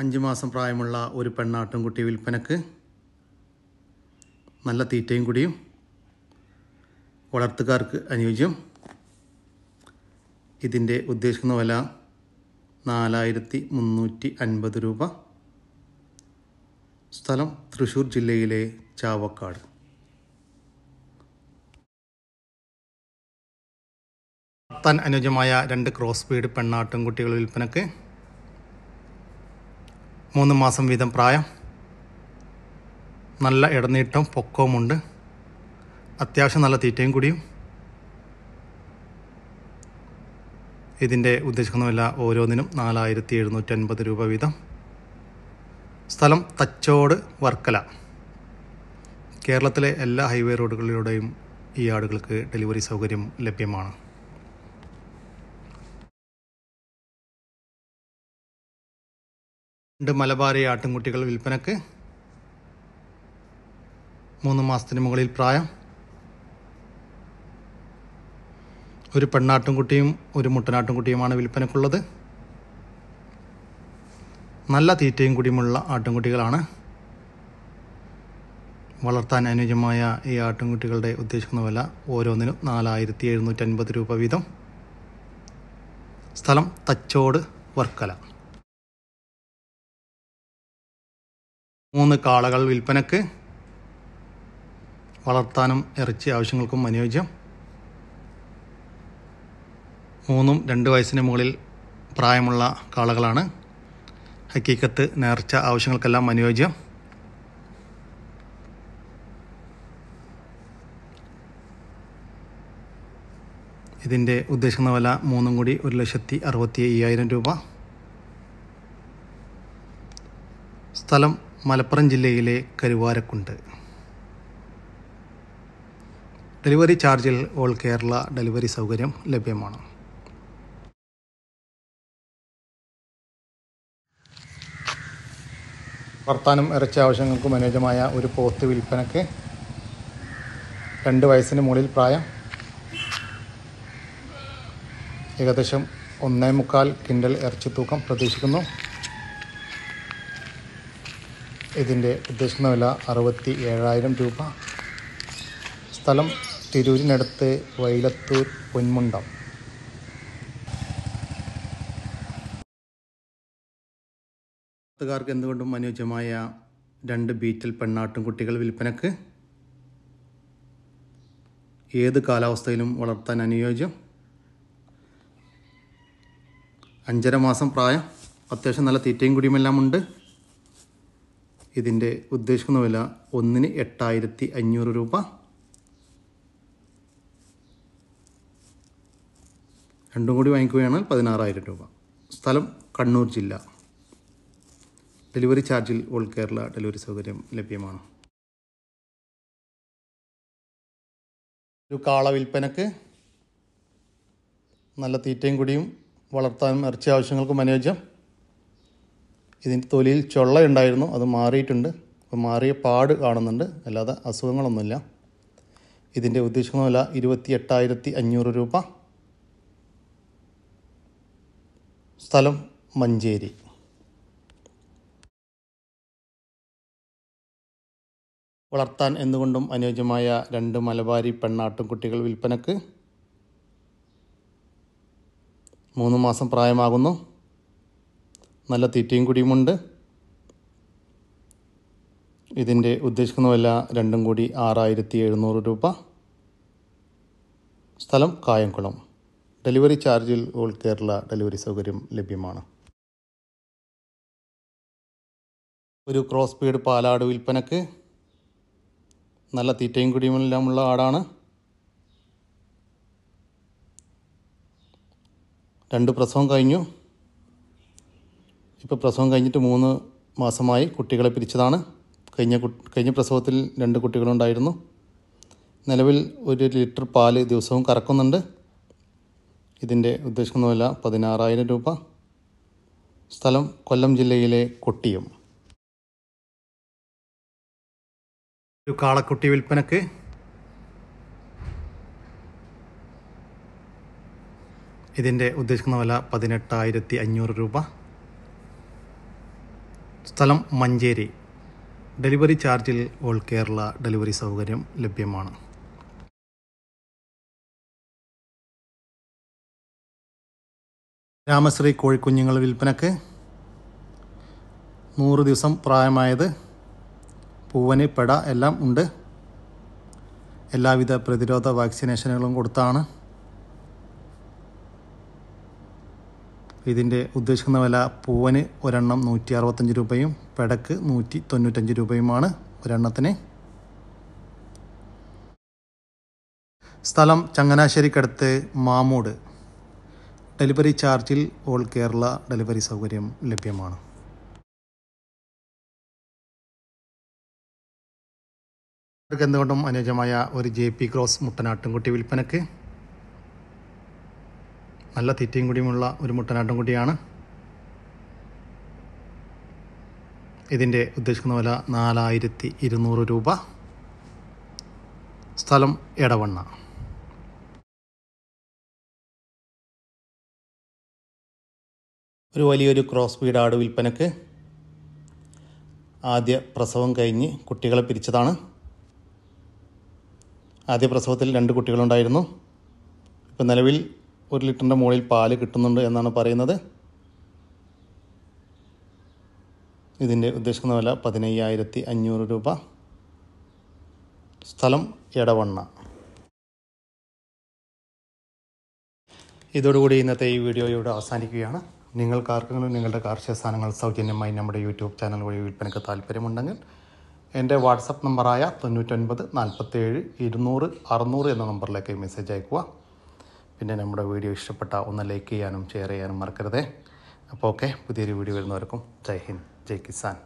അഞ്ച് മാസം പ്രായമുള്ള ഒരു പെണ്ണാട്ടുംകുട്ടി വിൽപ്പനക്ക് നല്ല തീറ്റയും കൂടിയും വളർത്തുകാർക്ക് അനുയോജ്യം ഇതിൻ്റെ ഉദ്ദേശിക്കുന്ന വില നാലായിരത്തി മുന്നൂറ്റി അൻപത് രൂപ സ്ഥലം തൃശ്ശൂർ ജില്ലയിലെ ചാവക്കാട് താൻ അനുയോജ്യമായ രണ്ട് ക്രോസ് സ്പീഡ് പെണ്ണാട്ടും കുട്ടികൾ വിൽപ്പനക്ക് മൂന്ന് മാസം വീതം പ്രായം നല്ല ഇടനീട്ടം പൊക്കവുമുണ്ട് അത്യാവശ്യം നല്ല തീറ്റയും കൂടിയും ഇതിൻ്റെ ഉദ്ദേശിക്കുന്ന വില ഓരോന്നിനും നാലായിരത്തി എഴുന്നൂറ്റി അൻപത് രൂപ വീതം സ്ഥലം തച്ചോട് വർക്കല കേരളത്തിലെ എല്ലാ ഹൈവേ റോഡുകളിലൂടെയും ഈ ആടുകൾക്ക് ഡെലിവറി സൗകര്യം ലഭ്യമാണ് രണ്ട് മലബാറി ആട്ടിൻകുട്ടികൾ വിൽപ്പനക്ക് മൂന്ന് മാസത്തിന് മുകളിൽ പ്രായം ഒരു പെണ്ണാട്ടിൻകുട്ടിയും ഒരു മുട്ടനാട്ടിൻകുട്ടിയുമാണ് വിൽപ്പനക്കുള്ളത് നല്ല തീറ്റയും കൂടിയുമുള്ള ആട്ടിൻകുട്ടികളാണ് വളർത്താൻ അനുയോജ്യമായ ഈ ആട്ടിൻകുട്ടികളുടെ ഉദ്ദേശിക്കുന്ന വില ഓരോന്നിനും നാലായിരത്തി രൂപ വീതം സ്ഥലം തച്ചോട് വർക്കല മൂന്ന് കാളകൾ വിൽപ്പനക്ക് വളർത്താനും ഇറച്ചി ആവശ്യങ്ങൾക്കും അനുയോജ്യം മൂന്നും രണ്ട് വയസ്സിന് മുകളിൽ പ്രായമുള്ള കാളകളാണ് ഹക്കീക്കത്ത് നേർച്ച ആവശ്യങ്ങൾക്കെല്ലാം അനുയോജ്യം ഇതിൻ്റെ ഉദ്ദേശിക്കുന്ന വില മൂന്നും കൂടി ഒരു ലക്ഷത്തി അറുപത്തി അയ്യായിരം രൂപ സ്ഥലം മലപ്പുറം ജില്ലയിലെ കരുവാരക്കുണ്ട് ഡെലിവറി ചാർജിൽ ഓൾ കേരള ഡെലിവറി സൗകര്യം ലഭ്യമാണ് വർത്താനം ഇറച്ചി ആവശ്യങ്ങൾക്കും അനുയോജ്യമായ ഒരു പോത്ത് വിൽപ്പനക്ക് രണ്ട് വയസ്സിന് മുകളിൽ പ്രായം ഏകദേശം ഒന്നേ മുക്കാൽ കിൻഡൽ ഇറച്ചി തൂക്കം പ്രതീക്ഷിക്കുന്നു ഇതിൻ്റെ ഉദ്ദേശിക്കുന്ന വില അറുപത്തി ഏഴായിരം രൂപ സ്ഥലം തിരൂരിനടുത്ത് വൈലത്തൂർ പൊന്മുണ്ടം ർക്ക് എന്തുകൊണ്ടും അനുയോജ്യമായ രണ്ട് ബീറ്റിൽ പെണ്ണാട്ടും കുട്ടികൾ വിൽപ്പനക്ക് ഏത് കാലാവസ്ഥയിലും വളർത്താൻ അനുയോജ്യം അഞ്ചര മാസം പ്രായം അത്യാവശ്യം നല്ല തീറ്റയും കുടിയുമെല്ലാം ഉണ്ട് ഇതിൻ്റെ ഉദ്ദേശിക്കുന്ന വില ഒന്നിന് എട്ടായിരത്തി അഞ്ഞൂറ് രൂപ രണ്ടും കൂടി വാങ്ങിക്കുകയാണെങ്കിൽ പതിനാറായിരം രൂപ സ്ഥലം കണ്ണൂർ ജില്ല ഡെലിവറി ചാർജിൽ ഓൾ കേരള ഡെലിവറി സൗകര്യം ലഭ്യമാണ് ഒരു കാള വിൽപ്പനക്ക് നല്ല തീറ്റയും കുടിയും വളർത്താനും ഇറച്ചി ആവശ്യങ്ങൾക്കും അനുയോജ്യം ഇതിൻ്റെ തൊലിയിൽ ചൊള്ളയുണ്ടായിരുന്നു അത് മാറിയിട്ടുണ്ട് അപ്പോൾ മാറിയ പാട് കാണുന്നുണ്ട് അല്ലാതെ അസുഖങ്ങളൊന്നുമില്ല ഇതിൻ്റെ ഉദ്ദേശിക്കുന്ന വില ഇരുപത്തി എട്ടായിരത്തി അഞ്ഞൂറ് രൂപ സ്ഥലം മഞ്ചേരി വളർത്താൻ എന്തുകൊണ്ടും അനുയോജ്യമായ രണ്ട് മലബാരി പെണ്ണാട്ടുംകുട്ടികൾ വിൽപ്പനക്ക് മൂന്ന് മാസം പ്രായമാകുന്നു നല്ല തീറ്റയും കൂടിയുമുണ്ട് ഇതിൻ്റെ ഉദ്ദേശിക്കുന്ന വില രണ്ടും കൂടി ആറായിരത്തി എഴുന്നൂറ് രൂപ സ്ഥലം കായംകുളം ഡെലിവറി ചാർജിൽ ഓൾ കേരള ഡെലിവറി സൗകര്യം ലഭ്യമാണ് ഒരു ക്രോസ് പീഡ് പാലാട് വിൽപ്പനക്ക് നല്ല തീറ്റയും കുടിയുമെല്ലാമുള്ള ആടാണ് രണ്ട് പ്രസവം കഴിഞ്ഞു ഇപ്പോൾ പ്രസവം കഴിഞ്ഞിട്ട് മൂന്ന് മാസമായി കുട്ടികളെ പിരിച്ചതാണ് കഴിഞ്ഞ കഴിഞ്ഞ പ്രസവത്തിൽ രണ്ട് കുട്ടികളുണ്ടായിരുന്നു നിലവിൽ ഒരു ലിറ്റർ പാല് ദിവസവും കറക്കുന്നുണ്ട് ഇതിൻ്റെ ഉദ്ദേശിക്കുന്ന വില പതിനാറായിരം രൂപ സ്ഥലം കൊല്ലം ജില്ലയിലെ കൊട്ടിയം ഒരു കാളക്കുട്ടി വിൽപ്പനക്ക് ഇതിൻ്റെ ഉദ്ദേശിക്കുന്ന വില പതിനെട്ടായിരത്തി അഞ്ഞൂറ് രൂപ സ്ഥലം മഞ്ചേരി ഡെലിവറി ചാർജിൽ ഓൾ കേരള ഡെലിവറി സൗകര്യം ലഭ്യമാണ് രാമശ്രീ കോഴിക്കുഞ്ഞുങ്ങൾ വിൽപ്പനക്ക് നൂറ് ദിവസം പ്രായമായത് പൂവന് പെട എല്ലാം ഉണ്ട് എല്ലാവിധ പ്രതിരോധ വാക്സിനേഷനുകളും കൊടുത്താണ് ഇതിൻ്റെ ഉദ്ദേശിക്കുന്ന വില പൂവന് ഒരെണ്ണം നൂറ്റി അറുപത്തഞ്ച് രൂപയും പെടക്ക് നൂറ്റി തൊണ്ണൂറ്റഞ്ച് രൂപയുമാണ് ഒരെണ്ണത്തിന് സ്ഥലം ചങ്ങനാശ്ശേരിക്കടുത്ത് മാമൂട് ഡെലിവറി ചാർജിൽ ഓൾ കേരള ഡെലിവറി സൗകര്യം ലഭ്യമാണ് എന്തുകൊണ്ടും അനുയോജ്യമായ ഒരു ജെ പി ക്രോസ് മുട്ടനാട്ടുംകുട്ടി വിൽപ്പനക്ക് നല്ല തീറ്റയും കൂടിയുമുള്ള ഒരു മുട്ടനാട്ടം കുട്ടിയാണ് ഇതിൻ്റെ ഉദ്ദേശിക്കുന്ന വില നാലായിരത്തി ഇരുന്നൂറ് രൂപ സ്ഥലം എടവണ്ണ ഒരു വലിയൊരു ക്രോസ് ബീഡ് ആട് വിൽപ്പനക്ക് ആദ്യ പ്രസവം കഴിഞ്ഞ് കുട്ടികളെ പിരിച്ചതാണ് ആദ്യ പ്രസവത്തിൽ രണ്ട് കുട്ടികളുണ്ടായിരുന്നു ഇപ്പം നിലവിൽ ഒരു ലിറ്ററിൻ്റെ മുകളിൽ പാല് കിട്ടുന്നുണ്ട് എന്നാണ് പറയുന്നത് ഇതിൻ്റെ ഉദ്ദേശിക്കുന്ന വില പതിനയ്യായിരത്തി അഞ്ഞൂറ് രൂപ സ്ഥലം എടവണ്ണ ഇതോടുകൂടി ഇന്നത്തെ ഈ വീഡിയോ ഇവിടെ അവസാനിക്കുകയാണ് നിങ്ങൾക്ക് ആർക്കെങ്കിലും നിങ്ങളുടെ കാർഷിക സാധനങ്ങൾ സൗജന്യമായി നമ്മുടെ യൂട്യൂബ് ചാനൽ വഴി വിൽപ്പനയ്ക്ക് താല്പര്യമുണ്ടെങ്കിൽ എൻ്റെ വാട്സപ്പ് നമ്പറായ തൊണ്ണൂറ്റൊൻപത് നാൽപ്പത്തേഴ് ഇരുന്നൂറ് അറുന്നൂറ് എന്ന നമ്പറിലേക്ക് മെസ്സേജ് അയക്കുക പിന്നെ നമ്മുടെ വീഡിയോ ഇഷ്ടപ്പെട്ട ഒന്ന് ലൈക്ക് ചെയ്യാനും ഷെയർ ചെയ്യാനും മറക്കരുതേ അപ്പോൾ ഓക്കെ പുതിയൊരു വീഡിയോ വരുന്നവർക്കും ജയ് ഹിന്ദ് ജയ് കിസാൻ